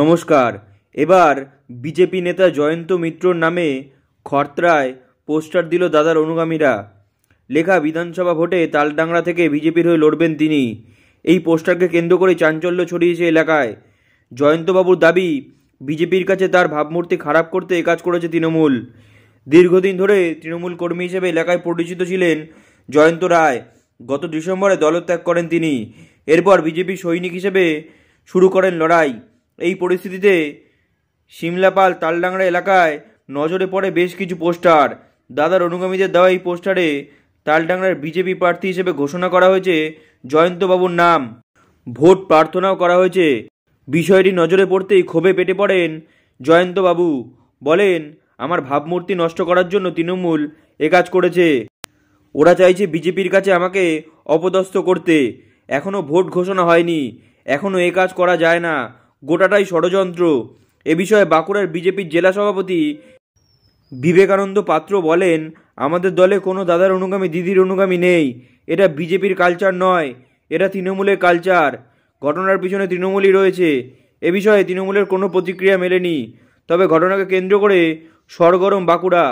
নমস্কার এবার বিজেপি নেতা জয়ন্ত মিত্রর নামে খরত্রায় পোস্টার দিল দাদার অনুগামীরা লেখা বিধানসভা ভোটে তালডাংরা থেকে বিজেপির হয়ে লড়বেন তিনি এই পোস্টারকে কেন্দ্র করে চাঞ্চল্য ছড়িয়েছে এলাকায় জয়ন্তবাবুর দাবি বিজেপির কাছে তার ভাবমূর্তি খারাপ করতে কাজ করেছে তৃণমূল দীর্ঘদিন ধরে তৃণমূল কর্মী হিসেবে এলাকায় পরিচিত ছিলেন জয়ন্ত রায় গত ডিসেম্বরে দলত্যাগ করেন তিনি এরপর বিজেপি সৈনিক হিসেবে শুরু করেন লড়াই এই পরিস্থিতিতে সিমলাপাল তালডাংরা এলাকায় নজরে পড়ে বেশ কিছু পোস্টার দাদার অনুগামীদের দেওয়া এই পোস্টারে তালডাংরার বিজেপি প্রার্থী হিসেবে ঘোষণা করা হয়েছে জয়ন্তবাবুর নাম ভোট প্রার্থনাও করা হয়েছে বিষয়টি নজরে পড়তেই ক্ষোভে পেটে পড়েন জয়ন্তবাবু বলেন আমার ভাবমূর্তি নষ্ট করার জন্য তৃণমূল এ কাজ করেছে ওরা চাইছে বিজেপির কাছে আমাকে অপদস্থ করতে এখনও ভোট ঘোষণা হয়নি এখনও এ কাজ করা যায় না গোটাটাই ষড়যন্ত্র এ বিষয়ে বাঁকুড়ার বিজেপির জেলা সভাপতি বিবেকানন্দ পাত্র বলেন আমাদের দলে কোনো দাদার অনুগামী দিদির অনুগামী নেই এটা বিজেপির কালচার নয় এটা তৃণমূলের কালচার ঘটনার পিছনে তৃণমূলই রয়েছে এ বিষয়ে তৃণমূলের কোনো প্রতিক্রিয়া মেলেনি তবে ঘটনাকে কেন্দ্র করে সরগরম বাঁকুড়া